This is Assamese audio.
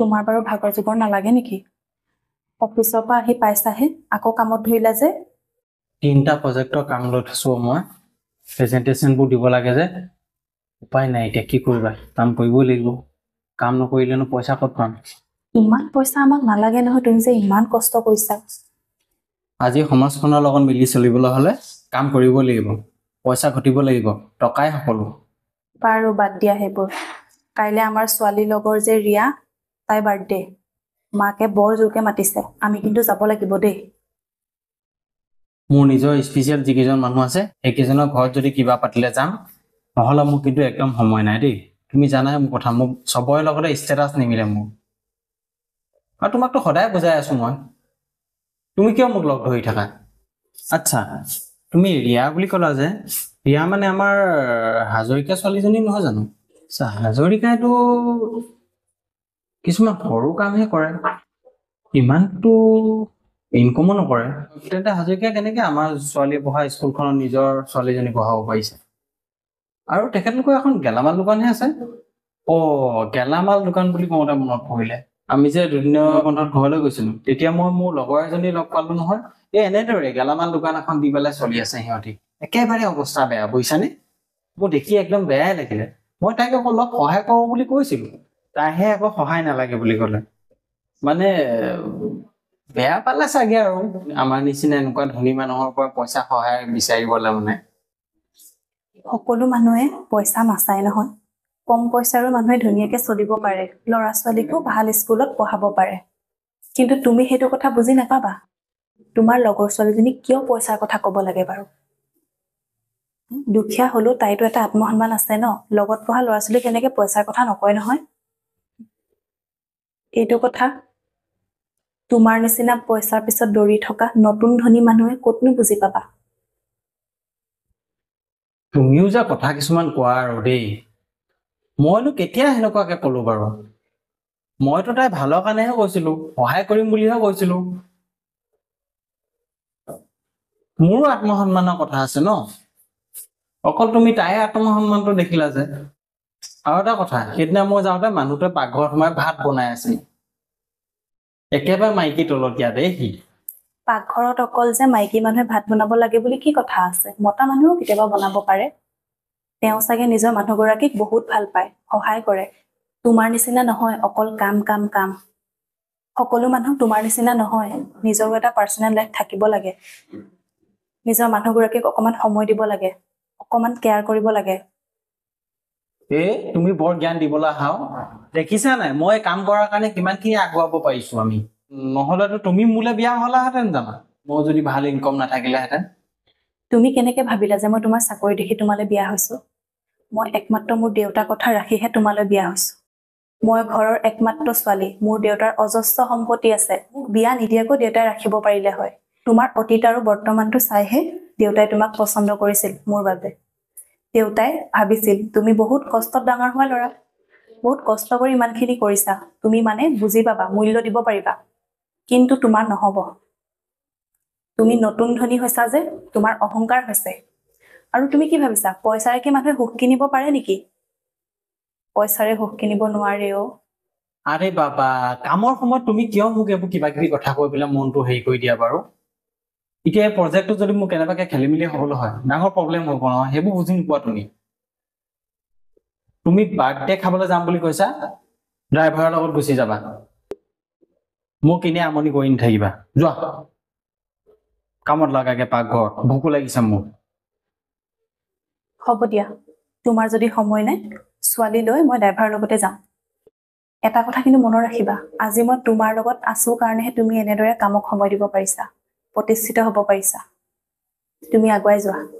তোমাৰ বাৰু ভাগৰ যোগৰ নালাগে নেকি অফিচৰ পৰা আহি পাইছাহে আকৌ কামত ধৰিলা যে তিনিটা প্ৰজেক্টৰ কাম লৈ থৈছো মই প্ৰেজেণ্টেশ্যনবোৰ দিব লাগে যে উপায় নাই এতিয়া কি কৰিবা কাম কৰিবই লাগিব কাম নকৰিলেনো পইচা ক'ত পাম ইমান পইচা আমাক নালাগে নহয় তুমি যে ইমান কষ্ট কৰিছা আজি সমাজখনৰ লগত মিলি চলিবলৈ হ'লে কাম কৰিব লাগিব পইচা ঘটিব লাগিব টকাই সকলো বাৰু বাদ দিয়া সেইবোৰ কাইলৈ আমাৰ ছোৱালী লগৰ যে ৰিয়া তাইৰ বাৰ্থডে মাকে বৰ জোৰকৈ মাতিছে আমি কিন্তু যাব লাগিব দেই মোৰ নিজৰ স্পেচিয়েল যিকেইজন মানুহ আছে সেইকেইজনৰ ঘৰত যদি কিবা পাতিলে যাম নহ'লে মোক কিন্তু একদম সময় নাই দেই তুমি জানাই মোৰ কথা মোক চবৰে লগতে ষ্টেটাছ নিমিলে মোৰ আৰু তোমাকতো সদায় বুজাই আছো মই তুমি কিয় মোক লগ ধৰি থাকা আচ্ছা তুমি ৰিয়া বুলি ক'লা যে ৰিয়া মানে আমাৰ হাজৰিকা ছোৱালীজনী নহয় জানো হাজৰিকাইতো কিছুমান সৰু কামহে কৰে ইমানটো ইনকমো নকৰে তেন্তে হাজৰিকাই কেনেকে আমাৰ ছোৱালী পঢ়া স্কুলখনত নিজৰ ছোৱালীজনী পঢ়াব পাৰিছে আৰু তেখেতলোকৰ এখন গেলামাল দোকানহে আছে অ' গেলামাল দোকান বুলি কওঁতে মনত পৰিলে আমি যে দুদিনৰ বন্ধত ঘৰলৈ গৈছিলো তেতিয়া মই মোৰ লগৰ এজনী লগ পালো নহয় এই এনেদৰে গেলামাল দোকান এখন দি পেলাই চলি আছে সিহঁতি একেবাৰে অৱস্থা বেয়া বুজিছানে মোৰ দেখি একদম বেয়াই লাগিলে মই তাইক অলপ সহায় কৰোঁ বুলি কৈছিলো তাইহে আকৌ সহায় নালাগে বুলি ক'লে মানে বেয়া পালে চাগে আৰু আমাৰ নিচিনা এনেকুৱা ধনী মানুহৰ পৰা পইচা সহায় বিচাৰিবলৈ মানে সকলো মানুহে পইচা নাচায় নহয় কম পইচাৰো মানুহে ধুনীয়াকৈ চলিব পাৰে ল'ৰা ছোৱালীকো ভাল স্কুলত পঢ়াব পাৰে কিন্তু তুমি সেইটো কথা বুজি নাপাবা তোমাৰ লগৰ ছোৱালীজনীক কিয় পইচাৰ কথা ক'ব লাগে বাৰু দুখীয়া হ'লেও তাইতো এটা আত্মসন্মান আছে ন লগত পঢ়া ল'ৰা ছোৱালীক এনেকে পইচাৰ কথা নকয় নহয় এইটো কথা তোমাৰ নিচিনা পইচাৰ পিছত দৌৰি থকা নতুন ধনী মানুহে ক'তনো বুজি পাবা তুমিও যা কথা কিছুমান কোৱা আৰু দেই মইনো কেতিয়া সেনেকুৱাকে কলো বাৰু মইতো তাই ভালৰ কাৰণেহে কৈছিলো সহায় কৰিম বুলিহে কৈছিলো মোৰো আত্মসন্মানৰ কথা আছে ন অকল তুমি তাই আত্মসন্মানটো দেখিলা যে আৰু এটা কথা সেইদিনা মই যাওঁতে মানুহটোৱে পাকঘৰত সোমাই ভাত বনাই আছিল একেবাৰে মাইকী তলতীয়া দেই সি পাকঘৰত অকল যে মাইকী মানুহে ভাত বনাব লাগে বুলি কি কথা আছে মতা মানুহেও কেতিয়াবা বনাব পাৰে তেওঁ চাগে নিজৰ মানুহগৰাকীক বহুত ভাল পায় সহায় কৰে তোমাৰ নিচিনা নহয় অকল কাম কাম কাম সকলো মানুহ তোমাৰ নিচিনা নহয় নিজৰো এটা পাৰ্চনেল লাইফ থাকিব লাগে নিজৰ মানুহগৰাকীক অকণমান সময় দিব লাগে অকণমান কেয়াৰ কৰিব লাগে এ তুমি বৰ জ্ঞান দিবলৈ আহ দেখিছা নাই মই কাম কৰাৰ কাৰণে কিমানখিনি আগুৱাব পাৰিছো আমি নহলেতো তুমি মোলৈ বিয়া হলাহেঁতেন জানা মই যদি ভাল ইনকম নাথাকিলেহেঁতেন তুমি কেনেকে ভাবিলা যে মই তোমাৰ চাকৰি দেখি তোমালৈ বিয়া হৈছো মই একমাত্ৰ মোৰ দেউতাৰ কথা ৰাখিহে তোমালৈ বিয়া হৈছো মই ঘৰৰ একমাত্ৰ ছোৱালী মোৰ দেউতাৰ অজস্ৰ সম্পত্তি আছে মোক বিয়া নিদিয়াকৈ দেউতাই ৰাখিব পাৰিলে হয় তোমাৰ অতীত আৰু বৰ্তমানটো চাইহে দেউতাই তোমাক পচন্দ কৰিছিল মোৰ বাবে দেউতাই ভাবিছিল তুমি বহুত কষ্টত ডাঙৰ হোৱা ল'ৰা বহুত কষ্ট কৰি ইমানখিনি কৰিছা তুমি মানে বুজি পাবা মূল্য দিব পাৰিবা কিন্তু তোমাৰ নহ'ব তুমি নতুন ধনী হৈছা যে তোমাৰ অহংকাৰ হৈছে আৰু তুমি কি ভাবিছা পইচাৰে কি মানুহে সুখ কিনিব পাৰে নেকি পইচাৰে সুখ কিনিব নোৱাৰে অ আৰে বাবা কামৰ সময়ত তুমি কিয় মোক এইবোৰ কিবা কিবি কথা কৈ পেলাই মনটো হেৰি কৰি দিয়া বাৰু এতিয়া এই প্ৰজেক্টটো যদি মোৰ কেনেবাকে খেলিমেলি হ'ল হয় ডাঙৰ প্ৰব্লেম হ'ব ন সেইবোৰ বুজি নোপোৱা তুমি তুমি বাৰ্থডে খাবলৈ যাম বুলি কৈছা ড্ৰাইভাৰৰ লগত গুচি যাবা মোক এনেই আমনি কৰি নাথাকিবা যোৱা কামত লগাকে পাকঘৰত ভোকো লাগিছে মোক হ'ব দিয়া তোমাৰ যদি সময় নাই ছোৱালী লৈ মই ড্ৰাইভাৰৰ লগতে যাম এটা কথা কিন্তু মনত ৰাখিবা আজি মই তোমাৰ লগত আছো কাৰণেহে তুমি এনেদৰে কামক সময় দিব পাৰিছা প্ৰতিষ্ঠিত হ'ব পাৰিছা তুমি আগুৱাই যোৱা